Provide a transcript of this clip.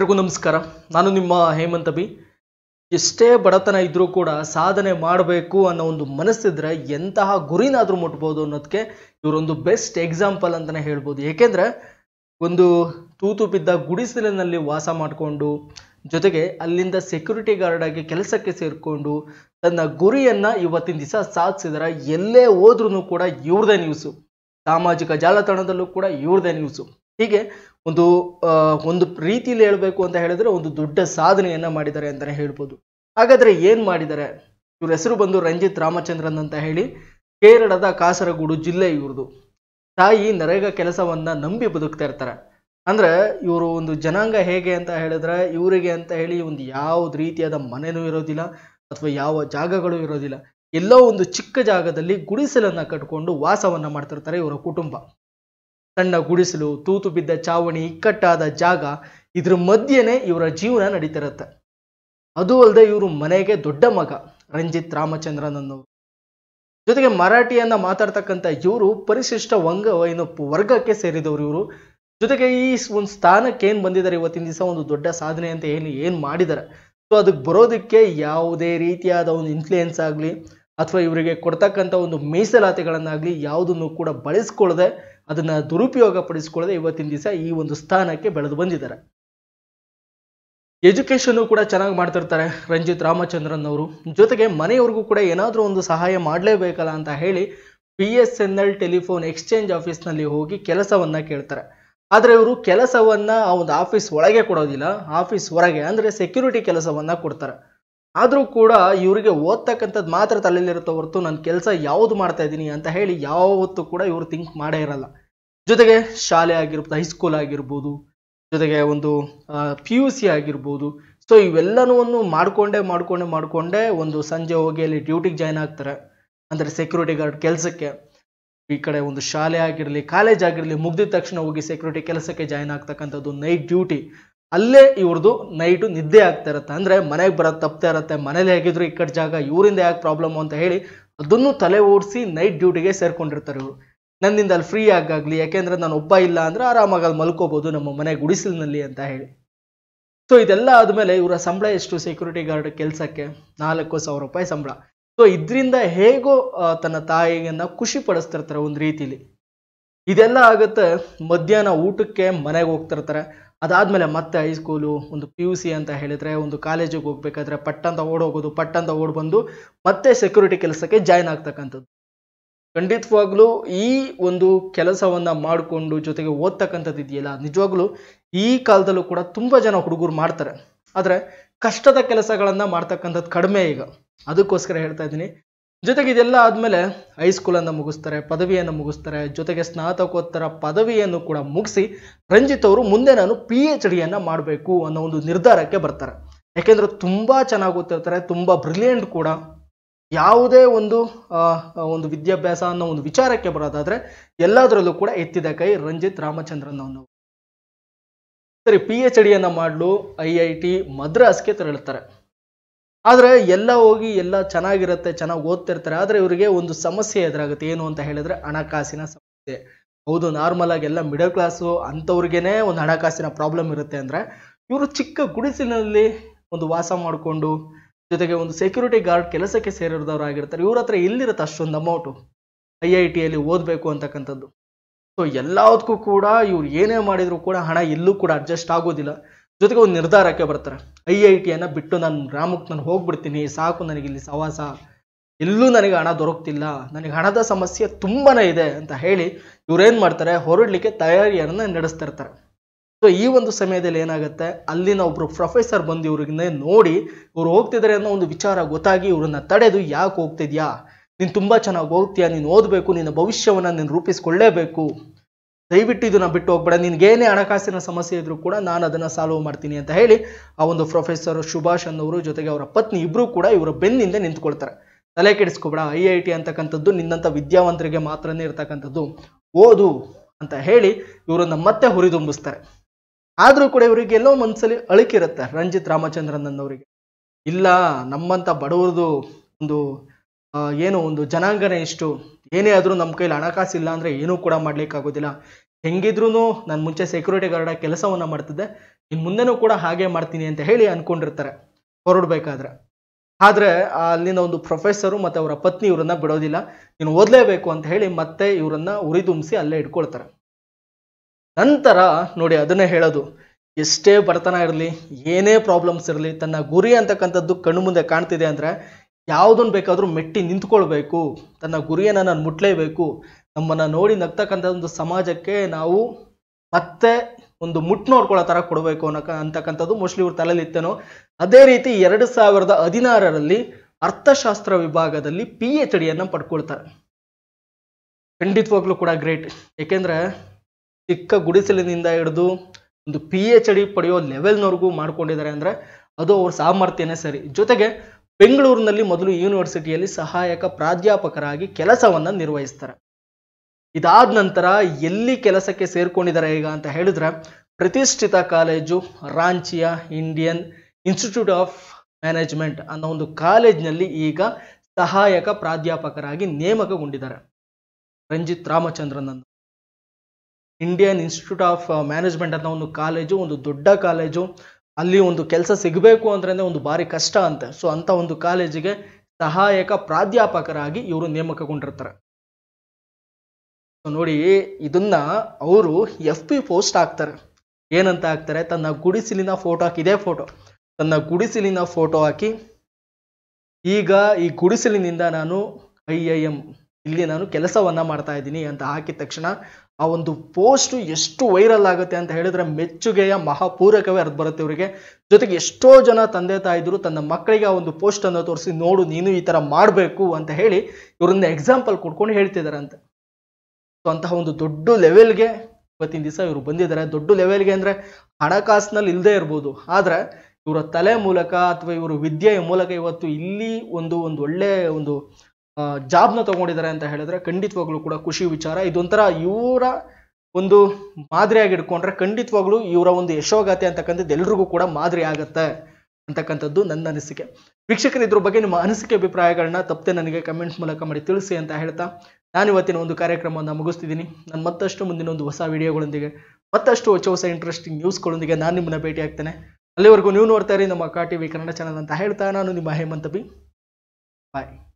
ಎಲ್ರಿಗೂ ನಮಸ್ಕಾರ ನಾನು ನಿಮ್ಮ ಹೇಮಂತ ಬಿ ಎಷ್ಟೇ ಬಡತನ ಇದ್ದರೂ ಕೂಡ ಸಾಧನೆ ಮಾಡಬೇಕು ಅನ್ನೋ ಒಂದು ಮನಸ್ಸಿದ್ರೆ ಎಂತಹ ಗುರಿನಾದರೂ ಮುಟ್ಬೋದು ಅನ್ನೋದಕ್ಕೆ ಇವರೊಂದು ಬೆಸ್ಟ್ ಎಕ್ಸಾಂಪಲ್ ಅಂತಲೇ ಹೇಳ್ಬೋದು ಏಕೆಂದರೆ ಒಂದು ತೂತು ಬಿದ್ದ ಗುಡಿಸಲಿನಲ್ಲಿ ವಾಸ ಮಾಡಿಕೊಂಡು ಜೊತೆಗೆ ಅಲ್ಲಿಂದ ಸೆಕ್ಯೂರಿಟಿ ಗಾರ್ಡ್ ಆಗಿ ಕೆಲಸಕ್ಕೆ ಸೇರಿಕೊಂಡು ತನ್ನ ಗುರಿಯನ್ನು ಇವತ್ತಿನ ದಿವಸ ಸಾಧಿಸಿದ್ರೆ ಎಲ್ಲೇ ಹೋದ್ರೂ ಕೂಡ ಇವ್ರದೇ ನ್ಯೂಸು ಸಾಮಾಜಿಕ ಜಾಲತಾಣದಲ್ಲೂ ಕೂಡ ಇವ್ರದೇ ನ್ಯೂಸು ಹೀಗೆ ಒಂದು ಒಂದು ರೀತಿಯಲ್ಲಿ ಹೇಳಬೇಕು ಅಂತ ಹೇಳಿದ್ರೆ ಒಂದು ದೊಡ್ಡ ಸಾಧನೆಯನ್ನು ಮಾಡಿದ್ದಾರೆ ಅಂತಲೇ ಹೇಳ್ಬೋದು ಹಾಗಾದರೆ ಏನು ಮಾಡಿದ್ದಾರೆ ಇವ್ರ ಹೆಸರು ಬಂದು ರಂಜಿತ್ ರಾಮಚಂದ್ರನ್ ಅಂತ ಹೇಳಿ ಕೇರಳದ ಕಾಸರಗೋಡು ಜಿಲ್ಲೆ ಇವ್ರದು ತಾಯಿ ನರೇಗಾ ಕೆಲಸವನ್ನ ನಂಬಿ ಬದುಕ್ತಾ ಇರ್ತಾರೆ ಅಂದ್ರೆ ಇವರು ಒಂದು ಜನಾಂಗ ಹೇಗೆ ಅಂತ ಹೇಳಿದ್ರೆ ಇವರಿಗೆ ಅಂತ ಹೇಳಿ ಒಂದು ಯಾವ್ದು ರೀತಿಯಾದ ಮನೆನೂ ಇರೋದಿಲ್ಲ ಅಥವಾ ಯಾವ ಜಾಗಗಳು ಇರೋದಿಲ್ಲ ಎಲ್ಲೋ ಒಂದು ಚಿಕ್ಕ ಜಾಗದಲ್ಲಿ ಗುಡಿಸಲನ್ನ ಕಟ್ಕೊಂಡು ವಾಸವನ್ನ ಮಾಡ್ತಿರ್ತಾರೆ ಇವರ ಕುಟುಂಬ ಸಣ್ಣ ಗುಡಿಸಲು ತೂತು ಬಿದ್ದ ಚಾವಣಿ ಇಕ್ಕಟ್ಟಾದ ಜಾಗ ಇದ್ರ ಮಧ್ಯೆನೇ ಇವರ ಜೀವನ ನಡೀತಿರುತ್ತೆ ಅದು ಅಲ್ಲದೆ ಇವರು ಮನೆಗೆ ದೊಡ್ಡ ಮಗ ರಂಜಿತ್ ರಾಮಚಂದ್ರನ್ ಅನ್ನೋರು ಜೊತೆಗೆ ಮರಾಠಿಯನ್ನ ಮಾತಾಡ್ತಕ್ಕಂಥ ಇವರು ಪರಿಶಿಷ್ಟ ವಂಗ ಏನು ವರ್ಗಕ್ಕೆ ಸೇರಿದವರು ಇವರು ಜೊತೆಗೆ ಈ ಒಂದು ಸ್ಥಾನಕ್ಕೆ ಏನು ಬಂದಿದ್ದಾರೆ ಇವತ್ತಿನ ದಿವಸ ಒಂದು ದೊಡ್ಡ ಸಾಧನೆ ಅಂತ ಏನು ಏನು ಮಾಡಿದ್ದಾರೆ ಸೊ ಅದಕ್ಕೆ ಬರೋದಕ್ಕೆ ಯಾವುದೇ ರೀತಿಯಾದ ಒಂದು ಇನ್ಫ್ಲೂಯೆನ್ಸ್ ಆಗಲಿ ಅಥವಾ ಇವರಿಗೆ ಕೊಡ್ತಕ್ಕಂಥ ಒಂದು ಮೀಸಲಾತಿಗಳನ್ನಾಗಲಿ ಯಾವುದನ್ನು ಕೂಡ ಬಳಸ್ಕೊಳ್ಳದೆ ಅದನ್ನು ದುರುಪಯೋಗ ಪಡಿಸ್ಕೊಳ್ಳದೆ ಇವತ್ತಿನ ದಿವಸ ಈ ಒಂದು ಸ್ಥಾನಕ್ಕೆ ಬೆಳೆದು ಬಂದಿದ್ದಾರೆ ಎಜುಕೇಷನ್ನು ಕೂಡ ಚೆನ್ನಾಗಿ ಮಾಡ್ತಿರ್ತಾರೆ ರಂಜಿತ್ ರಾಮಚಂದ್ರನ್ ಅವರು ಜೊತೆಗೆ ಮನೆಯವ್ರಿಗೂ ಕೂಡ ಏನಾದರೂ ಒಂದು ಸಹಾಯ ಮಾಡಲೇಬೇಕಲ್ಲ ಅಂತ ಹೇಳಿ P S N L telephone exchange ಆಫೀಸ್ನಲ್ಲಿ ಹೋಗಿ ಕೆಲಸವನ್ನು ಕೇಳ್ತಾರೆ ಆದರೆ ಇವರು ಕೆಲಸವನ್ನು ಆ ಒಂದು ಆಫೀಸ್ ಒಳಗೆ ಕೊಡೋದಿಲ್ಲ ಆಫೀಸ್ ಹೊರಗೆ ಅಂದರೆ ಸೆಕ್ಯೂರಿಟಿ ಕೆಲಸವನ್ನು ಕೊಡ್ತಾರೆ ಆದರೂ ಕೂಡ ಇವರಿಗೆ ಓದ್ತಕ್ಕಂಥದ್ದು ಮಾತ್ರ ತಲೆಯಲ್ಲಿರುತ್ತೆ ಹೊರತು ನನ್ನ ಕೆಲಸ ಯಾವುದು ಮಾಡ್ತಾ ಇದ್ದೀನಿ ಅಂತ ಹೇಳಿ ಯಾವತ್ತೂ ಕೂಡ ಇವರು ಥಿಂಕ್ ಮಾಡೇ ಇರಲ್ಲ ಜೊತೆಗೆ ಶಾಲೆ ಆಗಿರ್ಬೋದು ಹೈಸ್ಕೂಲ್ ಆಗಿರ್ಬೋದು ಜೊತೆಗೆ ಒಂದು ಪಿ ಯು ಸಿ ಆಗಿರ್ಬೋದು ಸೊ ಇವೆಲ್ಲನೂ ಮಾಡಿಕೊಂಡೇ ಮಾಡಿಕೊಂಡೆ ಮಾಡಿಕೊಂಡೇ ಒಂದು ಸಂಜೆ ಹೋಗಿ ಅಲ್ಲಿ ಡ್ಯೂಟಿಗೆ ಜಾಯ್ನ್ ಆಗ್ತಾರೆ ಅಂದರೆ ಸೆಕ್ಯೂರಿಟಿ ಗಾರ್ಡ್ ಕೆಲಸಕ್ಕೆ ಈ ಕಡೆ ಒಂದು ಶಾಲೆ ಆಗಿರಲಿ ಕಾಲೇಜ್ ಆಗಿರಲಿ ಮುಗ್ದಿದ ತಕ್ಷಣ ಹೋಗಿ ಸೆಕ್ಯೂರಿಟಿ ಕೆಲಸಕ್ಕೆ ಜಾಯ್ನ್ ಆಗ್ತಕ್ಕಂಥದ್ದು ನೈಟ್ ಡ್ಯೂಟಿ ಅಲ್ಲೇ ಇವ್ರದ್ದು ನೈಟು ನಿದ್ದೆ ಆಗ್ತಾ ಇರುತ್ತೆ ಅಂದರೆ ಮನೆಗೆ ಬರೋದು ತಪ್ತಾ ಇರುತ್ತೆ ಮನೇಲಿ ಹೇಗಿದ್ರು ಈ ಕಡೆ ಜಾಗ ಇವರಿಂದ ಯಾಕೆ ಪ್ರಾಬ್ಲಮ್ ಅಂತ ಹೇಳಿ ಅದನ್ನು ತಲೆ ಓಡಿಸಿ ನೈಟ್ ಡ್ಯೂಟಿಗೆ ಸೇರ್ಕೊಂಡಿರ್ತಾರೆ ಇವರು ನನ್ನಿಂದ ಅಲ್ಲಿ ಫ್ರೀ ಆಗಾಗಲಿ ಯಾಕೆಂದರೆ ನಾನು ಒಬ್ಬ ಇಲ್ಲ ಅಂದರೆ ಆರಾಮಾಗಿ ಅಲ್ಲಿ ಮಲ್ಕೋಬೋದು ನಮ್ಮ ಮನೆ ಗುಡಿಸಲಿನಲ್ಲಿ ಅಂತ ಹೇಳಿ ಸೊ ಇದೆಲ್ಲ ಆದಮೇಲೆ ಇವರ ಸಂಬಳ ಎಷ್ಟು ಸೆಕ್ಯೂರಿಟಿ ಗಾರ್ಡ್ ಕೆಲಸಕ್ಕೆ ನಾಲ್ಕು ಸಾವಿರ ರೂಪಾಯಿ ಸಂಬಳ ಸೊ ಇದರಿಂದ ಹೇಗೋ ತನ್ನ ತಾಯಿಯನ್ನು ಖುಷಿ ಪಡಿಸ್ತಿರ್ತಾರೆ ಒಂದು ರೀತಿಲಿ ಇದೆಲ್ಲ ಆಗುತ್ತೆ ಮಧ್ಯಾಹ್ನ ಊಟಕ್ಕೆ ಮನೆಗೆ ಹೋಗ್ತಿರ್ತಾರೆ ಅದಾದಮೇಲೆ ಮತ್ತೆ ಹೈಸ್ಕೂಲು ಒಂದು ಪಿ ಯು ಸಿ ಅಂತ ಹೇಳಿದರೆ ಒಂದು ಕಾಲೇಜಿಗೆ ಹೋಗ್ಬೇಕಾದ್ರೆ ಪಟ್ಟಂತ ಓಡೋಗೋದು ಪಟ್ಟಂತ ಓಡ್ ಬಂದು ಮತ್ತೆ ಸೆಕ್ಯೂರಿಟಿ ಕೆಲಸಕ್ಕೆ ಜಾಯ್ನ್ ಆಗ್ತಕ್ಕಂಥದ್ದು ಖಂಡಿತವಾಗ್ಲೂ ಈ ಒಂದು ಕೆಲಸವನ್ನು ಮಾಡಿಕೊಂಡು ಜೊತೆಗೆ ಓದ್ತಕ್ಕಂಥದ್ದು ಇದೆಯಲ್ಲ ನಿಜವಾಗ್ಲೂ ಈ ಕಾಲದಲ್ಲೂ ಕೂಡ ತುಂಬ ಜನ ಹುಡುಗರು ಮಾಡ್ತಾರೆ ಆದರೆ ಕಷ್ಟದ ಕೆಲಸಗಳನ್ನು ಮಾಡ್ತಕ್ಕಂಥದ್ದು ಕಡಿಮೆ ಈಗ ಅದಕ್ಕೋಸ್ಕರ ಹೇಳ್ತಾ ಇದ್ದೀನಿ ಜೊತೆಗೆ ಇದೆಲ್ಲ ಆದಮೇಲೆ ಹೈಸ್ಕೂಲನ್ನು ಮುಗಿಸ್ತಾರೆ ಪದವಿಯನ್ನು ಮುಗಿಸ್ತಾರೆ ಜೊತೆಗೆ ಸ್ನಾತಕೋತ್ತರ ಪದವಿಯನ್ನು ಕೂಡ ಮುಗಿಸಿ ರಂಜಿತ್ ಅವರು ಮುಂದೆ ನಾನು ಪಿ ಎಚ್ ಡಿಯನ್ನು ಮಾಡಬೇಕು ಅನ್ನೋ ಒಂದು ನಿರ್ಧಾರಕ್ಕೆ ಬರ್ತಾರೆ ಯಾಕೆಂದರೆ ತುಂಬ ಚೆನ್ನಾಗಿ ಓದ್ತಿರ್ತಾರೆ ತುಂಬ ಬ್ರಿಲಿಯಂಟ್ ಕೂಡ ಯಾವುದೇ ಒಂದು ಒಂದು ವಿದ್ಯಾಭ್ಯಾಸ ಅನ್ನೋ ಒಂದು ವಿಚಾರಕ್ಕೆ ಬರೋದಾದರೆ ಎಲ್ಲದರಲ್ಲೂ ಕೂಡ ಎತ್ತಿದ ಕೈ ರಂಜಿತ್ ರಾಮಚಂದ್ರನ್ ಅವನು ಸರಿ ಪಿ ಎಚ್ ಡಿಯನ್ನು ಮಾಡಲು ಐ ಐ ಟಿ ಮದ್ರಾಸ್ಗೆ ತೆರಳುತ್ತಾರೆ ಆದರೆ ಎಲ್ಲ ಹೋಗಿ ಎಲ್ಲ ಚೆನ್ನಾಗಿರುತ್ತೆ ಚೆನ್ನಾಗಿ ಓದ್ತಿರ್ತಾರೆ ಆದರೆ ಇವರಿಗೆ ಒಂದು ಸಮಸ್ಯೆ ಎದುರಾಗುತ್ತೆ ಏನು ಅಂತ ಹೇಳಿದ್ರೆ ಹಣಕಾಸಿನ ಸಮಸ್ಯೆ ಹೌದು ನಾರ್ಮಲ್ ಆಗಿ ಎಲ್ಲ ಮಿಡಲ್ ಕ್ಲಾಸು ಅಂಥವ್ರಿಗೇನೆ ಒಂದು ಹಣಕಾಸಿನ ಪ್ರಾಬ್ಲಮ್ ಇರುತ್ತೆ ಅಂದರೆ ಇವರು ಚಿಕ್ಕ ಗುಡಿಸಿನಲ್ಲಿ ಒಂದು ವಾಸ ಮಾಡಿಕೊಂಡು ಜೊತೆಗೆ ಒಂದು ಸೆಕ್ಯೂರಿಟಿ ಗಾರ್ಡ್ ಕೆಲಸಕ್ಕೆ ಸೇರಿರೋದವ್ರು ಆಗಿರ್ತಾರೆ ಇವ್ರ ಹತ್ರ ಇಲ್ಲಿರುತ್ತೆ ಅಷ್ಟೊಂದು ಅಮೌಂಟು ಐ ಐ ಟಿಯಲ್ಲಿ ಓದಬೇಕು ಅಂತಕ್ಕಂಥದ್ದು ಸೊ ಎಲ್ಲದಕ್ಕೂ ಕೂಡ ಇವ್ರು ಏನೇ ಮಾಡಿದರೂ ಕೂಡ ಹಣ ಎಲ್ಲೂ ಕೂಡ ಅಡ್ಜಸ್ಟ್ ಆಗೋದಿಲ್ಲ ಜೊತೆಗೆ ಒಂದು ನಿರ್ಧಾರಕ್ಕೆ ಬರ್ತಾರೆ ಐ ಐ ಟಿಯನ್ನು ಬಿಟ್ಟು ನಾನು ಗ್ರಾಮಕ್ಕೆ ನಾನು ಹೋಗ್ಬಿಡ್ತೀನಿ ಸಾಕು ನನಗೆ ಇಲ್ಲಿ ಸವಾಸ ಎಲ್ಲೂ ನನಗೆ ಹಣ ದೊರಕ್ತಿಲ್ಲ ನನಗೆ ಹಣದ ಸಮಸ್ಯೆ ತುಂಬಾ ಇದೆ ಅಂತ ಹೇಳಿ ಇವ್ರೇನು ಮಾಡ್ತಾರೆ ಹೊರಡಲಿಕ್ಕೆ ತಯಾರಿಯನ್ನು ನಡೆಸ್ತಿರ್ತಾರೆ ಸೊ ಈ ಒಂದು ಸಮಯದಲ್ಲಿ ಏನಾಗುತ್ತೆ ಅಲ್ಲಿನ ಒಬ್ಬರು ಪ್ರೊಫೆಸರ್ ಬಂದು ಇವ್ರಿಗೆ ನೋಡಿ ಇವ್ರು ಹೋಗ್ತಿದ್ದಾರೆ ಅನ್ನೋ ಒಂದು ವಿಚಾರ ಗೊತ್ತಾಗಿ ಇವ್ರನ್ನ ತಡೆದು ಯಾಕೆ ಹೋಗ್ತಿದ್ಯಾ ನೀನು ತುಂಬ ಚೆನ್ನಾಗಿ ಹೋಗ್ತೀಯಾ ನೀನು ಓದಬೇಕು ನಿನ್ನ ಭವಿಷ್ಯವನ್ನು ನೀನು ರೂಪಿಸ್ಕೊಳ್ಳೇಬೇಕು ದಯವಿಟ್ಟು ಇದನ್ನು ಬಿಟ್ಟು ಹೋಗ್ಬೇಡ ಏನೇ ಹಣಕಾಸಿನ ಸಮಸ್ಯೆ ಇದ್ರೂ ಕೂಡ ನಾನು ಅದನ್ನು ಸಾಲ್ವ್ ಮಾಡ್ತೀನಿ ಅಂತ ಹೇಳಿ ಆ ಒಂದು ಪ್ರೊಫೆಸರ್ ಸುಭಾಷ್ ಅನ್ನೋರು ಜೊತೆಗೆ ಅವರ ಪತ್ನಿ ಇಬ್ಬರೂ ಕೂಡ ಇವರ ಬೆನ್ನಿಂದ ನಿಂತ್ಕೊಳ್ತಾರೆ ತಲೆ ಕೆಡಿಸ್ಕೊಬೇಡ ಐ ಐ ಟಿ ಅಂತಕ್ಕಂಥದ್ದು ನಿನ್ನಂಥ ವಿದ್ಯಾವಂತರಿಗೆ ಮಾತ್ರನೇ ಇರ್ತಕ್ಕಂಥದ್ದು ಓದು ಅಂತ ಹೇಳಿ ಇವರನ್ನು ಮತ್ತೆ ಹುರಿದುಂಬಿಸ್ತಾರೆ ಆದರೂ ಕೂಡ ಇವರಿಗೆ ಎಲ್ಲೋ ಮನಸ್ಸಲ್ಲಿ ಇರುತ್ತೆ ರಂಜಿತ್ ರಾಮಚಂದ್ರನ್ ಅನ್ನೋರಿಗೆ ಇಲ್ಲ ನಮ್ಮಂಥ ಬಡವರದು ಒಂದು ಏನು ಒಂದು ಜನಾಂಗನ ಇಷ್ಟು ಏನೇ ಆದರೂ ನಮ್ಮ ಕೈಲಿ ಹಣಕಾಸು ಇಲ್ಲ ಅಂದರೆ ಏನೂ ಕೂಡ ಮಾಡಲಿಕ್ಕಾಗೋದಿಲ್ಲ ಹೆಂಗಿದ್ರೂ ನಾನು ಮುಂಚೆ ಸೆಕ್ಯೂರಿಟಿ ಗಾರ್ಡ್ ಕೆಲಸವನ್ನು ಮಾಡ್ತಿದ್ದೆ ಇನ್ನು ಮುಂದೆನೂ ಕೂಡ ಹಾಗೆ ಮಾಡ್ತೀನಿ ಅಂತ ಹೇಳಿ ಅಂದ್ಕೊಂಡಿರ್ತಾರೆ ಹೊರಡಬೇಕಾದ್ರೆ ಆದರೆ ಅಲ್ಲಿನ ಒಂದು ಪ್ರೊಫೆಸರು ಮತ್ತು ಅವರ ಪತ್ನಿ ಇವರನ್ನು ಬಿಡೋದಿಲ್ಲ ನೀನು ಓದಲೇಬೇಕು ಅಂತ ಹೇಳಿ ಮತ್ತೆ ಇವರನ್ನು ಉರಿದುಂಬಿಸಿ ಅಲ್ಲೇ ಇಟ್ಕೊಳ್ತಾರೆ ನಂತರ ನೋಡಿ ಅದನ್ನೇ ಹೇಳೋದು ಎಷ್ಟೇ ಬಡತನ ಇರಲಿ ಏನೇ ಪ್ರಾಬ್ಲಮ್ಸ್ ಇರಲಿ ತನ್ನ ಗುರಿ ಅಂತಕ್ಕಂಥದ್ದು ಕಣ್ಣು ಮುಂದೆ ಕಾಣ್ತಿದೆ ಅಂದರೆ ಯಾವುದನ್ನು ಬೇಕಾದರೂ ಮೆಟ್ಟಿ ನಿಂತ್ಕೊಳ್ಬೇಕು ತನ್ನ ಗುರಿಯನ್ನು ನಾನು ಮುಟ್ಟಲೇಬೇಕು ನಮ್ಮನ್ನು ನೋಡಿ ನಗ್ತಕ್ಕಂಥ ಒಂದು ಸಮಾಜಕ್ಕೆ ನಾವು ಮತ್ತೆ ಒಂದು ಮುಟ್ ನೋಡ್ಕೊಳ್ಳೋ ಥರ ಕೊಡಬೇಕು ಅನ್ನೋ ಅಂತಕ್ಕಂಥದ್ದು ಮೋಸ್ಟ್ಲಿ ಇವ್ರ ತಲೆಲಿತ್ತೇನೋ ಅದೇ ರೀತಿ ಎರಡು ಸಾವಿರದ ಹದಿನಾರರಲ್ಲಿ ಅರ್ಥಶಾಸ್ತ್ರ ವಿಭಾಗದಲ್ಲಿ ಪಿ ಎಚ್ ಡಿಯನ್ನು ಪಡ್ಕೊಳ್ತಾರೆ ಖಂಡಿತವಾಗ್ಲೂ ಕೂಡ ಗ್ರೇಟ್ ಏಕೆಂದರೆ ಚಿಕ್ಕ ಗುಡಿಸಲಿನಿಂದ ಹಿಡಿದು ಒಂದು ಪಿ ಎಚ್ ಡಿ ಪಡೆಯೋ ಲೆವೆಲ್ನವರೆಗೂ ಮಾಡ್ಕೊಂಡಿದ್ದಾರೆ ಅಂದರೆ ಅದು ಅವ್ರ ಸಾಮರ್ಥ್ಯನೇ ಸರಿ ಜೊತೆಗೆ ಬೆಂಗಳೂರಿನಲ್ಲಿ ಮೊದಲು ಯೂನಿವರ್ಸಿಟಿಯಲ್ಲಿ ಸಹಾಯಕ ಪ್ರಾಧ್ಯಾಪಕರಾಗಿ ಕೆಲಸವನ್ನು ನಿರ್ವಹಿಸ್ತಾರೆ ಇದಾದ ನಂತರ ಎಲ್ಲಿ ಕೆಲಸಕ್ಕೆ ಸೇರ್ಕೊಂಡಿದ್ದಾರೆ ಈಗ ಅಂತ ಹೇಳಿದ್ರೆ ಪ್ರತಿಷ್ಠಿತ ಕಾಲೇಜು ರಾಂಚಿಯ ಇಂಡಿಯನ್ ಇನ್ಸ್ಟಿಟ್ಯೂಟ್ ಆಫ್ ಮ್ಯಾನೇಜ್ಮೆಂಟ್ ಅನ್ನೋ ಒಂದು ಕಾಲೇಜ್ನಲ್ಲಿ ಈಗ ಸಹಾಯಕ ಪ್ರಾಧ್ಯಾಪಕರಾಗಿ ನೇಮಕಗೊಂಡಿದ್ದಾರೆ ರಂಜಿತ್ ರಾಮಚಂದ್ರನನ್ನು ಇಂಡಿಯನ್ ಇನ್ಸ್ಟಿಟ್ಯೂಟ್ ಆಫ್ ಮ್ಯಾನೇಜ್ಮೆಂಟ್ ಅನ್ನೋ ಒಂದು ಕಾಲೇಜು ಒಂದು ದೊಡ್ಡ ಕಾಲೇಜು ಅಲ್ಲಿ ಒಂದು ಕೆಲಸ ಸಿಗಬೇಕು ಅಂದ್ರೆ ಒಂದು ಭಾರಿ ಕಷ್ಟ ಅಂತೆ ಸೊ ಅಂತ ಒಂದು ಕಾಲೇಜಿಗೆ ಸಹಾಯಕ ಪ್ರಾಧ್ಯಾಪಕರಾಗಿ ಇವರು ನೇಮಕಗೊಂಡಿರ್ತಾರೆ ನೋಡಿ ಇದನ್ನ ಅವರು ಎಫ್ ಪಿ ಪೋಸ್ಟ್ ಹಾಕ್ತಾರೆ ಏನಂತ ಹಾಕ್ತಾರೆ ತನ್ನ ಗುಡಿಸಿಲಿನ ಫೋಟೋ ಹಾಕಿ ಇದೇ ಫೋಟೋ ತನ್ನ ಗುಡಿಸಿಲಿನ ಫೋಟೋ ಹಾಕಿ ಈಗ ಈ ಗುಡಿಸಿಲಿನಿಂದ ನಾನು ಐ ಐ ಎಂ ಇಲ್ಲಿ ನಾನು ಕೆಲಸವನ್ನ ಮಾಡ್ತಾ ಇದ್ದೀನಿ ಅಂತ ಹಾಕಿದ ತಕ್ಷಣ ಆ ಒಂದು ಪೋಸ್ಟ್ ಎಷ್ಟು ವೈರಲ್ ಆಗುತ್ತೆ ಅಂತ ಹೇಳಿದ್ರೆ ಮೆಚ್ಚುಗೆಯ ಮಹಾಪೂರಕವೇ ಅರ್ಥ ಬರುತ್ತೆ ಇವರಿಗೆ ಜೊತೆಗೆ ಎಷ್ಟೋ ಜನ ತಂದೆ ತಾಯಿದ್ರು ತನ್ನ ಮಕ್ಕಳಿಗೆ ಆ ಒಂದು ಪೋಸ್ಟ್ ಅನ್ನು ತೋರಿಸಿ ನೋಡು ನೀನು ಈ ತರ ಮಾಡಬೇಕು ಅಂತ ಹೇಳಿ ಇವರನ್ನ ಎಕ್ಸಾಂಪಲ್ ಕೊಡ್ಕೊಂಡು ಹೇಳ್ತಿದ್ದಾರೆ ಅಂತ ಸೊ ಅಂತಹ ಒಂದು ದೊಡ್ಡ ಲೆವೆಲ್ಗೆ ಇವತ್ತಿನ ದಿವಸ ಇವರು ಬಂದಿದ್ದಾರೆ ದೊಡ್ಡ ಲೆವೆಲ್ಗೆ ಅಂದ್ರೆ ಹಣಕಾಸಿನಲ್ಲಿ ಇಲ್ಲದೆ ಇರ್ಬೋದು ಆದರೆ ಇವರ ತಲೆ ಮೂಲಕ ಅಥವಾ ಇವರು ವಿದ್ಯೆಯ ಮೂಲಕ ಇವತ್ತು ಇಲ್ಲಿ ಒಂದು ಒಂದು ಒಳ್ಳೆ ಒಂದು ಜಾಬ್ನ ತಗೊಂಡಿದ್ದಾರೆ ಅಂತ ಹೇಳಿದ್ರೆ ಖಂಡಿತವಾಗ್ಲೂ ಕೂಡ ಖುಷಿ ವಿಚಾರ ಇದೊಂಥರ ಇವರ ಒಂದು ಮಾದರಿಯಾಗಿ ಇಟ್ಕೊಂಡ್ರೆ ಖಂಡಿತವಾಗ್ಲೂ ಇವರ ಒಂದು ಯಶೋಗಾತೆ ಅಂತಕ್ಕಂಥದ್ದು ಎಲ್ರಿಗೂ ಕೂಡ ಮಾದರಿ ಆಗತ್ತೆ ಅಂತಕ್ಕಂಥದ್ದು ನನ್ನ ಅನಿಸಿಕೆ ವೀಕ್ಷಕರು ಇದ್ರ ಬಗ್ಗೆ ನಿಮ್ಮ ಅನಿಸಿಕೆ ಅಭಿಪ್ರಾಯಗಳನ್ನ ತಪ್ಪದೆ ನನಗೆ ಕಮೆಂಟ್ಸ್ ಮೂಲಕ ಮಾಡಿ ತಿಳಿಸಿ ಅಂತ ಹೇಳ್ತಾ ನಾನು ಇವತ್ತಿನ ಒಂದು ಕಾರ್ಯಕ್ರಮವನ್ನು ಮುಗಿಸ್ತಿದ್ದೀನಿ ನಾನು ಮತ್ತಷ್ಟು ಮುಂದಿನ ಒಂದು ಹೊಸ ವಿಡಿಯೋಗಳೊಂದಿಗೆ ಮತ್ತಷ್ಟು ಹೊಸ ಹೊಸ ಇಂಟ್ರೆಸ್ಟಿಂಗ್ ನ್ಯೂಸ್ಗಳೊಂದಿಗೆ ನಾನು ನಿಮ್ಮನ್ನ ಭೇಟಿ ಆಗ್ತೇನೆ ಅಲ್ಲಿವರೆಗೂ ನೀವು ನೋಡ್ತಾ ಇರಿ ನಮ್ಮ ಕಾ ಟಿವಿ ಕನ್ನಡ ಚಾನಲ್ ಅಂತ ಹೇಳ್ತಾ ನಾನು ನಿಮ್ಮ ಹೇಮಂತ ಬಿ ಬಾಯ್